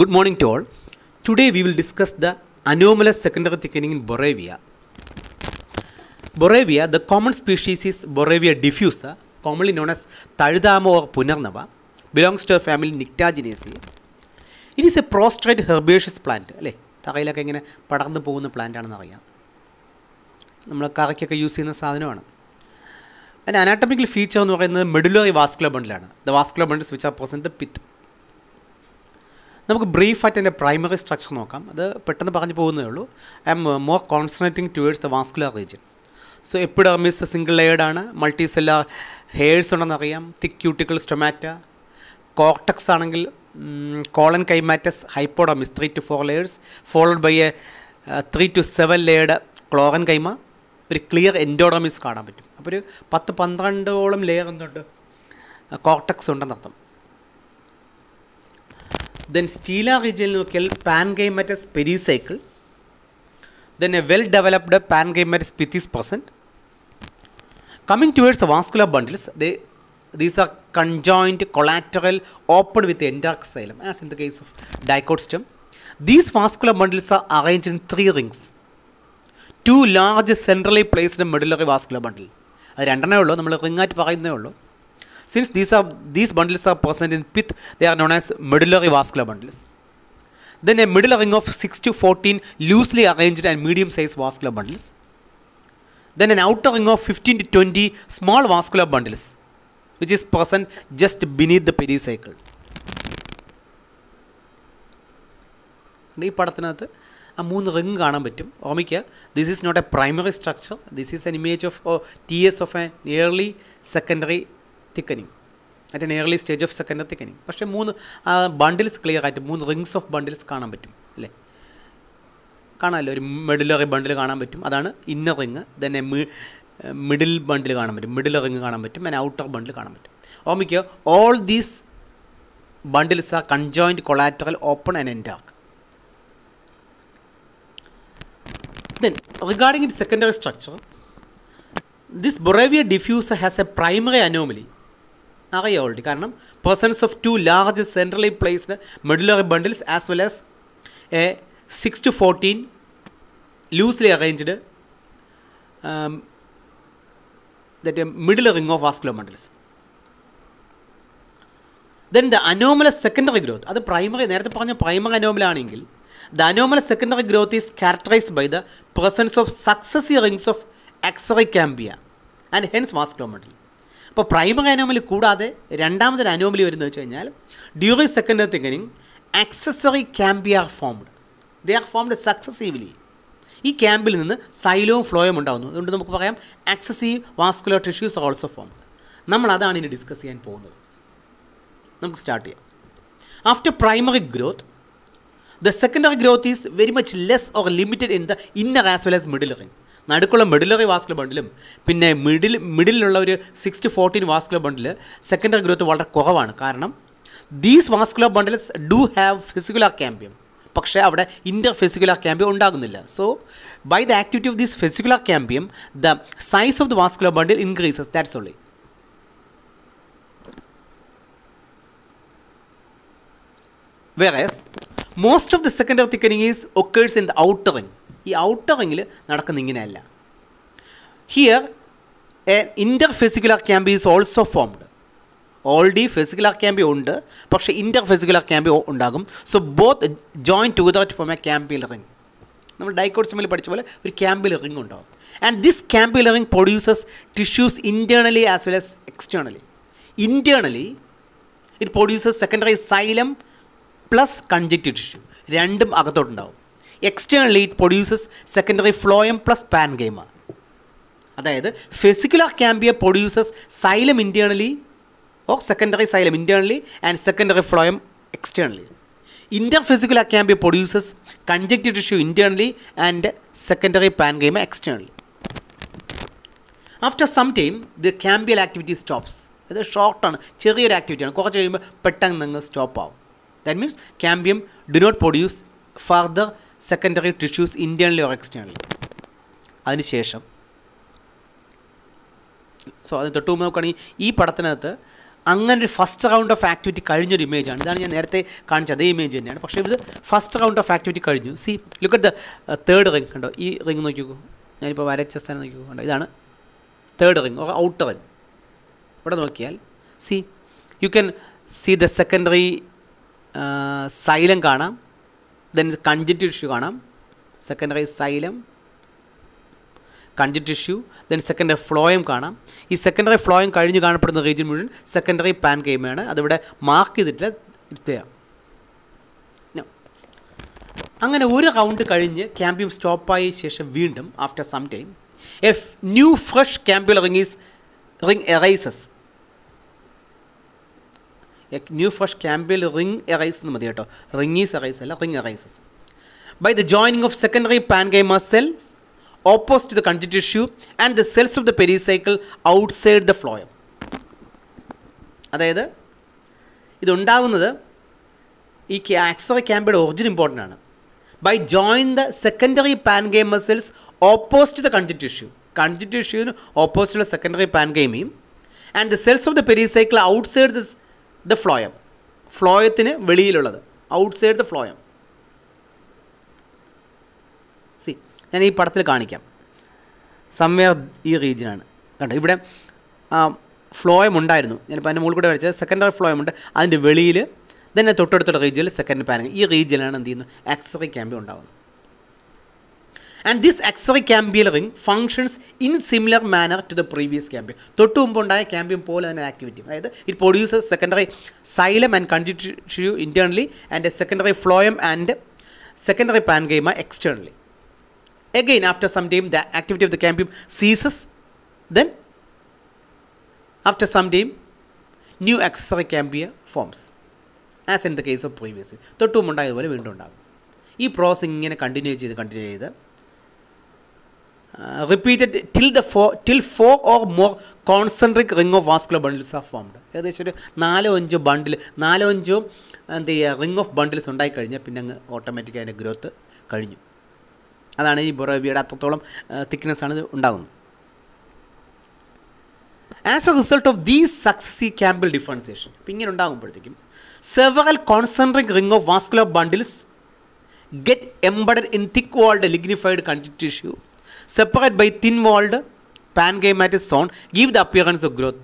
Good morning to all. Today we will discuss the anomalous secondary thickening in Boravia. Boravia, the common species is Boravia diffusa, commonly known as Taldama or Punarnava, belongs to a family Nyctaginaceae. It is a prostrate herbaceous plant. അല്ലേ തറയിലൊക്കെ ഇങ്ങനെ പടർന്നു പോകുന്ന plant ആണെന്ന് അറിയാം നമ്മൾ കറിക്കൊക്കെ use ചെയ്യുന്ന സാധനമാണ് അതിൻ്റെ അനാട്ടമിക്കൽ ഫീച്ചർ എന്ന് പറയുന്നത് മെഡുലറി വാസ്കുലർ ബണ്ടിലാണ് the vascular bundles which are present pith നമുക്ക് ബ്രീഫായിട്ട് എൻ്റെ പ്രൈമറി സ്ട്രക്ചർ നോക്കാം അത് പെട്ടെന്ന് പറഞ്ഞു പോകുന്നേ ഉള്ളൂ I'm more concentrating towards the vascular region so epidermis single ലെയർഡാണ് മൾട്ടി സെല്ലർ ഹെയർസ് ഉണ്ടെന്നറിയാം തിക് ക്യൂട്ടിക്കൽ സ്റ്റൊമാറ്റ കോർട്ടക്സ് ആണെങ്കിൽ collenchymatous hypodermis three to four layers followed by a three to seven layered chlorenchyma ഒരു clear endodermis കാണാൻ പറ്റും അപ്പോൾ ഒരു പത്ത് പന്ത്രണ്ടോളം ലെയർ എന്തുണ്ട് കോർട്ടക്സ് ഉണ്ടെന്നർത്ഥം ദെൻ സ്റ്റീല റീജിയനിൽ നോക്കിയാൽ paren parenchymatous pericycle then a well developed paren parenchymatous pith is present coming towards vascular bundles they these are conjoint collateral open with endarch xylem as in the case of dicot stem these vascular bundles are arrange in three rings two large centrally placed medullary vascular bundle അത് രണ്ടെണ്ണേ ഉള്ളൂ നമ്മൾ റിങ്ങായിട്ട് പറയുന്നേ ഉള്ളൂ Since these, are, these bundles are present in pith, they are known as medullary vascular bundles. Then a middle ring of 6 to 14 loosely arranged and medium-sized vascular bundles. Then an outer ring of 15 to 20 small vascular bundles, which is present just beneath the pericycle. This is not a primary structure. This is an image of a primary structure this is an thickening at an early stage of second thickening പക്ഷേ മൂന്ന് bundles clear ആയിട്ട് മൂന്ന് rings of bundles കാണാൻ പറ്റും അല്ലേ കാണാമല്ലോ ഒരു medullary ബണ്ടിൽ കാണാൻ പറ്റും അതാണ് inner ring then a middle bundle കാണാൻ പറ്റും മിഡിൽ റിങ് കാണാൻ പറ്റും ആൻഡ് ഔട്ടർ ബണ്ടിൽ കാണാൻ പറ്റും ഓമിക്കോ all these bundles are conjoint collateral open and endarch then regarding it secondary structure this Boerhavia diffusa has a primary anomaly അറിയാം already കാരണം presence of two large centrally placed medullary bundles as well as a six to fourteen loosely arranged that middle ring of vascular bundles then the anomalous secondary growth അത് primary നേരത്തെ പറഞ്ഞ primary anomalous ആണെങ്കിൽ the anomalous secondary growth is characterised by the presence of successive rings of accessory cambia and hence vascular bundle അപ്പോൾ primary anomaly കൂടാതെ രണ്ടാമതൊരു anomaly വരുന്നത് വെച്ച് കഴിഞ്ഞാൽ during second thickening accessory cambia are formed they are formed successively ഈ ക്യാമ്പിൽ നിന്ന് സൈലവും ഫ്ലോയും ഉണ്ടാകുന്നു അതുകൊണ്ട് നമുക്ക് പറയാം successive vascular tissues also formed നമ്മൾ അതാണ് ഇനി ഡിസ്കസ് ചെയ്യാൻ പോകുന്നത് നമുക്ക് സ്റ്റാർട്ട് ചെയ്യാം after primary growth the secondary growth is very much less or limited in the inner as well as middle ring നടുക്കുള്ള മെഡിലറി വാസ്കുലർ ബണ്ടിലും പിന്നെ മിഡിൽ മിഡിലുള്ള ഒരു six to fourteen vascular bundle secondary growth വളരെ കുറവാണ് കാരണം these vascular bundles do have fascicular cambium പക്ഷേ അവിടെ ഇൻ്റർ ഫിസിക്കുലർ ക്യാമ്പ്യം ഉണ്ടാകുന്നില്ല so by the activity of these fascicular cambium the size of the vascular bundle increases that's only വേറെ most of the secondary thickening is occurs in the outer ring ഈ outer റിങ്ങിൽ നടക്കുന്ന ഇങ്ങനെയല്ല here a interfascicular cambium is also formed already fascicular cambium ഉണ്ട് പക്ഷേ interfascicular cambium ഉണ്ടാകും so both join to to form a cambial ring നമ്മൾ ഡൈക്കോട്സിമിൽ പഠിച്ച പോലെ ഒരു ക്യാമ്പിൽ റിങ് ഉണ്ടാകും and this cambial ring produces tissues internally as well as externally internally it produces secondary xylem plus conjunctive tissue രണ്ടും അകത്തോട്ടുണ്ടാവും externally it produces secondary phloem plus parenchyma അതായത് fascicular cambia produces xylem internally oh secondary xylem internally and secondary phloem externally inter interfascicular a cambia produces conjunctive tissue internally and secondary paren parenchyma externally after some time the cambial activity stops അത് ഷോർട്ടാണ് ചെറിയൊരു ആക്ടിവിറ്റിയാണ് കുറച്ച് കഴിയുമ്പോൾ പെട്ടെന്ന് നിങ്ങൾ stop ആവും that means cambium do not produce further secondary tissues internally or externally അതിനുശേഷം so അത് തൊട്ട് മുമ്പ് നോക്കുകയാണെങ്കിൽ ഈ പടത്തിനകത്ത് അങ്ങനെ ഒരു ഫസ്റ്റ് റൗണ്ട് ഓഫ് ആക്ടിവിറ്റി കഴിഞ്ഞൊരു ഇമേജാണ് ഇതാണ് ഞാൻ നേരത്തെ കാണിച്ച അതേ ഇമേജ് തന്നെയാണ് പക്ഷേ ഇത് ഫസ്റ്റ് റൗണ്ട് ഓഫ് ആക്ടിവിറ്റി കഴിഞ്ഞു see look at the third ring കണ്ടോ ഈ റിങ് നോക്കിക്കോ ഞാനിപ്പോൾ വരച്ച സ്ഥലം നോക്കിക്കോ കണ്ടോ ഇതാണ് third ring or outer ring ഇവിടെ നോക്കിയാൽ see you can see the secondary xylem കാണാം ദെൻ കൺജറ്റ് ടിഷ്യൂ കാണാം secondary xylem conjunctive tissue then secondary phloem കാണാം ഈ സെക്കൻഡറി ഫ്ലോയം കഴിഞ്ഞ് കാണപ്പെടുന്ന റീജിയൻ മുഴുവൻ സെക്കൻഡറി പാൻ കെയിമാണ് അതിവിടെ മാർക്ക് ചെയ്തിട്ടില്ല ഇരുത്തുക അങ്ങനെ ഒരു റൗണ്ട് കഴിഞ്ഞ് ക്യാമ്പ്യൂം സ്റ്റോപ്പായ ശേഷം വീണ്ടും after some time a new fresh cambial ring is ring arises new first cambial ring arise എന്ന് മതി കേട്ടോ റിംഗ് ഈസ് എറൈസ് അല്ല ring arises by the joining of secondary parenchyma cells opposite the conjunctive tissue and the cells of the pericycle outside the phloem അതായത് ഇതുണ്ടാകുന്നത് ഈ accessory ക്യാമ്പയുടെ origin important ആണ് by join the secondary parenchyma muscles opposite the conjunctive tissue കൺജി ടിഷ്യൂവിന് ഓപ്പോസിറ്റുള്ള secondary പാൻഗെയിമിയും and the cells of the pericycle outside the the phloem ഫ്ലോയത്തിന് വെളിയിലുള്ളത് outside the phloem see ഞാൻ ഈ പടത്തിൽ കാണിക്കാം സമ്മേർ ഈ റീജിയനാണ് കണ്ടോ ഇവിടെ ഫ്ലോയം ഉണ്ടായിരുന്നു ഞാനിപ്പോൾ അതിൻ്റെ മുകളിൽ കൂടെ വരച്ചത് സെക്കൻഡറി ഫ്ലോയം ഉണ്ട് അതിൻ്റെ വെളിയിൽ തന്നെ തൊട്ടടുത്തുള്ള റീജിയനിൽ സെക്കൻഡ് പാനിങ് ഈ റീജിയനാണ് എന്ത് ചെയ്യുന്നത് ആക്സറി ക്യാമ്പ് ഉണ്ടാകുന്നത് And this axillary cambium ring functions in similar manner to the previous cambium. Totumpondai cambium pole and activity. Right? It produces secondary xylem and conjunctive internally and a secondary phloem and secondary pangama externally. Again, after some time, the activity of the cambium ceases. Then, after some time, new accessory cambium forms, as in the case of previously. So, two months ago, we This process continues continue. continue. Repeated till the four till four or more concentric ring of vascular bundles are formed ഏകദേശം ഒരു നാലോ അഞ്ചോ ബണ്ടിൽ നാലോ അഞ്ചോ എന്ത് ചെയ്യുക ring of bundles ഉണ്ടായിക്കഴിഞ്ഞാൽ പിന്നെ അങ്ങ് ഓട്ടോമാറ്റിക് അതിൻ്റെ ഗ്രോത്ത് കഴിഞ്ഞു അതാണ് ഈ ബൊറോവിയുടെ അത്രത്തോളം തിക്നെസ് ആണ് ഇത് ഉണ്ടാകുന്നത് as a result of these successive cambial differentiation ഇപ്പം ഇങ്ങനെ ഉണ്ടാകുമ്പോഴത്തേക്കും several concentric ring of vascular bundles get embedded in thick walled lignified conjunctive separate by thin-walled pancrematous സോൺ give the appearance of growth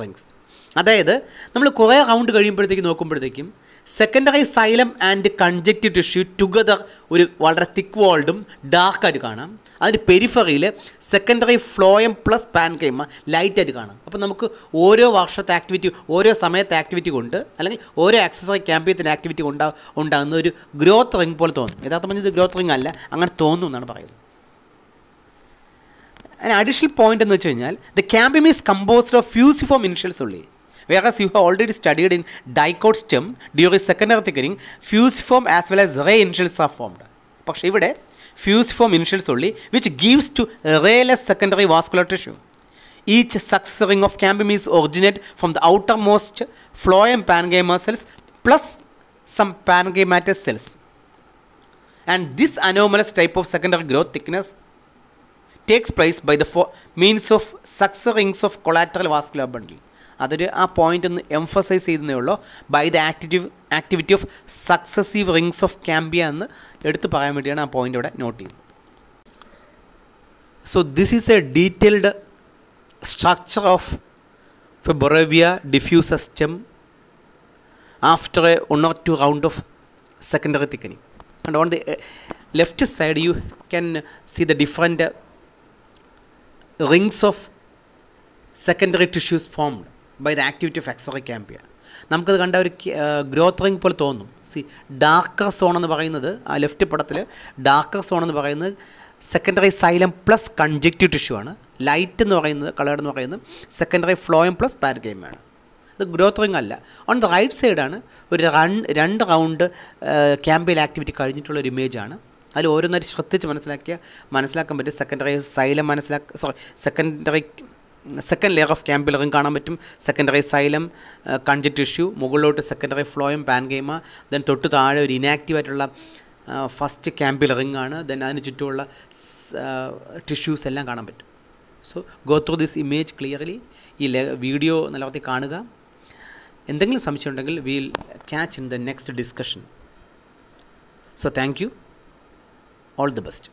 things അതായത് നമ്മൾ കുറേ round കഴിയുമ്പോഴത്തേക്ക് നോക്കുമ്പോഴത്തേക്കും secondary xylem and conjunctive tissue together ഒരു വളരെ തിക്ക് വാൾഡും ഡാർക്കായിട്ട് കാണാം അതിൻ്റെ പെരിഫറിയിൽ സെക്കൻഡറി ഫ്ലോയം പ്ലസ് പാൻകൈമ ലൈറ്റായിട്ട് കാണാം അപ്പോൾ നമുക്ക് ഓരോ വർഷത്തെ ആക്ടിവിറ്റി ഓരോ സമയത്തെ ആക്ടിവിറ്റി കൊണ്ട് അല്ലെങ്കിൽ ഓരോ ആക്സസറി ക്യാമ്പയത്തിൻ്റെ ആക്ടിവിറ്റി കൊണ്ടാ ഉണ്ടാകുന്ന ഒരു ഗ്രോത്ത് റിങ് പോലെ തോന്നും യഥാർത്ഥം ഇത് ഗ്രോത്ത് റിങ് അല്ല അങ്ങനെ തോന്നും എന്നാണ് പറയുന്നത് ആൻഡ് അഡീഷണൽ point എന്ന് വെച്ച് കഴിഞ്ഞാൽ the cambium is composed of fusiform initials only whereas you have already studied in dicot stem during secondary thickening fusiform as well as ray initials are formed പക്ഷേ ഇവിടെ fusiform initials only which gives to rayless secondary vascular tissue each succeeding of cambia originate from the outermost phloem parenchyma cells plus some parenchymatous cells and this anomalous type of secondary growth thickness takes place by the for means of rings of collateral vascular bundle അതൊരു ആ point ഒന്ന് emphasise ചെയ്യുന്നേ ഉള്ളൂ by the active activity of successive rings of cambia എന്ന് എടുത്തു പറയാൻ വേണ്ടിയാണ് ആ പോയിൻ്റ് ഇവിടെ നോട്ട് ചെയ്യുന്നത് so this is a detailed structure of Fibrovia diffuse system after a one or two round of secondary thickening. And on the left side you can see the different rings of secondary tissues formed by the activity of x-ray cambia നമുക്കത് കണ്ട ഒരു growth ring പോലെ തോന്നും C darker zone എന്ന് പറയുന്നത് ആ left പടത്തിൽ darker zone എന്ന് പറയുന്നത് secondary xylem plus conjunctive tissue ആണ് ലൈറ്റ് എന്ന് പറയുന്നത് കളർ എന്ന് പറയുന്നത് സെക്കൻഡറി ഫ്ലോയം പ്ലസ് പാരഗെയിമാണ് ഇത് ഗ്രോത്ത് റിങ് അല്ല ഓൺ ദ റൈറ്റ് സൈഡാണ് ഒരു റൺ രണ്ട് റൗണ്ട് ക്യാമ്പയിൽ ആക്ടിവിറ്റി കഴിഞ്ഞിട്ടുള്ള ഒരു ഇമേജാണ് അതിൽ ഓരോന്നായിട്ട് ശ്രദ്ധിച്ച് മനസ്സിലാക്കിയ മനസ്സിലാക്കാൻ പറ്റും സെക്കൻഡറി സൈലം മനസ്സിലാക്ക sorry secondary second layer of ക്യാമ്പിലറും കാണാൻ പറ്റും സെക്കൻഡറി സൈലം കൺജറ്റ് ടിഷ്യൂ മുകളിലോട്ട് സെക്കൻഡറി ഫ്ലോയും ഗെയിമ ദെൻ തൊട്ട് താഴെ ഒരു ഇനാക്റ്റീവായിട്ടുള്ള ഫസ്റ്റ് ക്യാമ്പിലറിംഗ് ആണ് ദെൻ അതിന് ചുറ്റുമുള്ള ടിഷ്യൂസ് എല്ലാം കാണാൻ പറ്റും so go through this image clearly ഈ വീഡിയോ നല്ലവർത്തി കാണുക എന്തെങ്കിലും സംശയം ഉണ്ടെങ്കിൽ catch in the next discussion so thank you All the best.